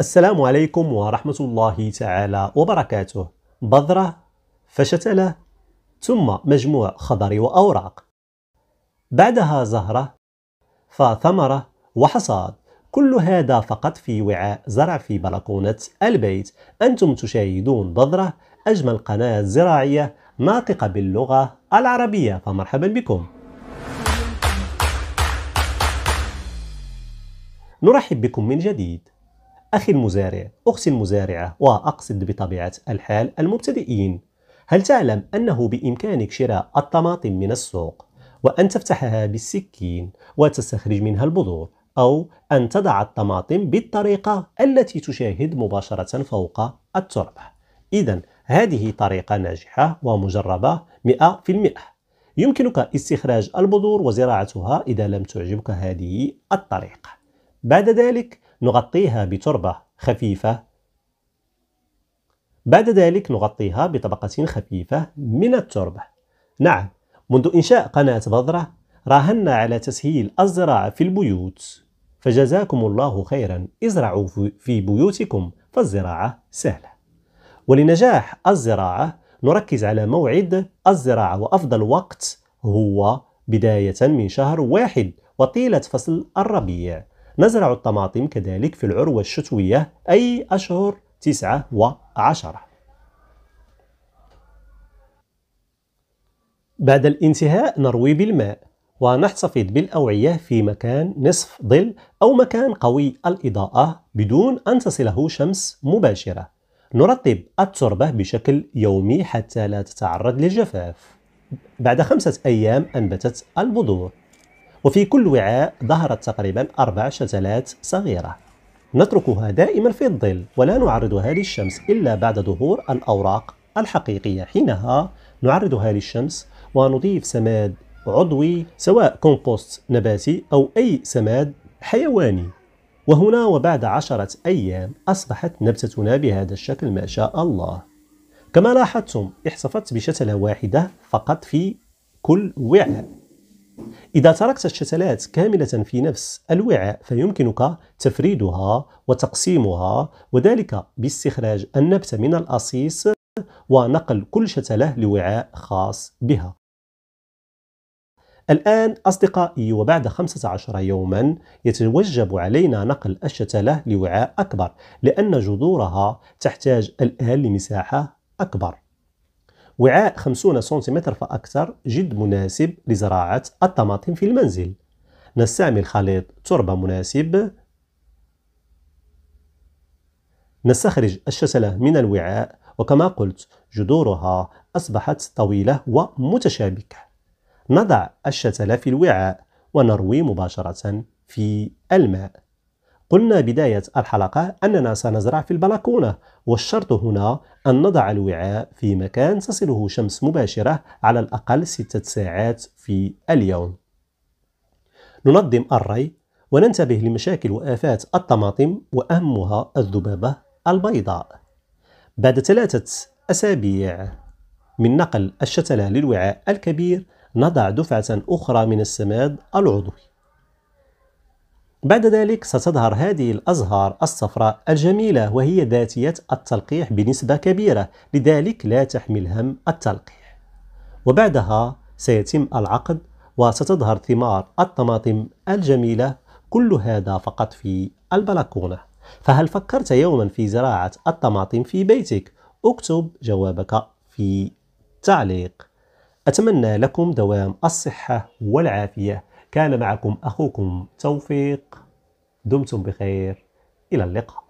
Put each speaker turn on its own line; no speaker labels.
السلام عليكم ورحمة الله تعالى وبركاته بذرة فشتلة ثم مجموع خضر وأوراق بعدها زهرة فثمرة وحصاد كل هذا فقط في وعاء زرع في بلكونة البيت أنتم تشاهدون بذرة أجمل قناة زراعية ناطقة باللغة العربية فمرحبا بكم نرحب بكم من جديد أخي المزارع أختي المزارعة وأقصد بطبيعة الحال المبتدئين هل تعلم أنه بإمكانك شراء الطماطم من السوق وأن تفتحها بالسكين وتستخرج منها البذور أو أن تضع الطماطم بالطريقة التي تشاهد مباشرة فوق التربة إذا هذه طريقة ناجحة ومجربة 100% يمكنك استخراج البذور وزراعتها إذا لم تعجبك هذه الطريقة بعد ذلك نغطيها بتربة خفيفة بعد ذلك نغطيها بطبقة خفيفة من التربة نعم منذ إنشاء قناة بذرة راهنا على تسهيل الزراعة في البيوت فجزاكم الله خيرا ازرعوا في بيوتكم فالزراعة سهلة ولنجاح الزراعة نركز على موعد الزراعة وأفضل وقت هو بداية من شهر واحد وطيلة فصل الربيع نزرع الطماطم كذلك في العروة الشتوية أي أشهر تسعة وعشرة بعد الانتهاء نروي بالماء ونحتفظ بالأوعية في مكان نصف ظل أو مكان قوي الإضاءة بدون أن تصله شمس مباشرة نرطب التربة بشكل يومي حتى لا تتعرض للجفاف بعد خمسة أيام أنبتت البذور وفي كل وعاء ظهرت تقريبا أربع شتلات صغيرة نتركها دائما في الظل ولا نعرضها للشمس إلا بعد ظهور الأوراق الحقيقية حينها نعرضها للشمس ونضيف سماد عضوي سواء كومبوست نباتي أو أي سماد حيواني وهنا وبعد عشرة أيام أصبحت نبتتنا بهذا الشكل ما شاء الله كما لاحظتم احتفظت بشتلة واحدة فقط في كل وعاء إذا تركت الشتلات كاملة في نفس الوعاء فيمكنك تفريدها وتقسيمها وذلك باستخراج النبتة من الأصيص ونقل كل شتلة لوعاء خاص بها الآن أصدقائي وبعد 15 يوما يتوجب علينا نقل الشتلة لوعاء أكبر لأن جذورها تحتاج الآن لمساحة أكبر وعاء 50 سنتيمتر فأكثر جد مناسب لزراعة الطماطم في المنزل نستعمل خليط تربة مناسب نستخرج الشتلة من الوعاء وكما قلت جذورها أصبحت طويلة ومتشابكة نضع الشتلة في الوعاء ونروي مباشرة في الماء قلنا بداية الحلقة أننا سنزرع في البلكونة والشرط هنا أن نضع الوعاء في مكان تصله شمس مباشرة على الأقل ستة ساعات في اليوم ننظم الري وننتبه لمشاكل وآفات الطماطم وأهمها الذبابة البيضاء بعد ثلاثة أسابيع من نقل الشتلة للوعاء الكبير نضع دفعة أخرى من السماد العضوي بعد ذلك ستظهر هذه الأزهار الصفراء الجميلة وهي ذاتية التلقيح بنسبة كبيرة لذلك لا تحمل هم التلقيح وبعدها سيتم العقد وستظهر ثمار الطماطم الجميلة كل هذا فقط في البلكونة فهل فكرت يوما في زراعة الطماطم في بيتك؟ اكتب جوابك في التعليق أتمنى لكم دوام الصحة والعافية كان معكم أخوكم توفيق دمتم بخير إلى اللقاء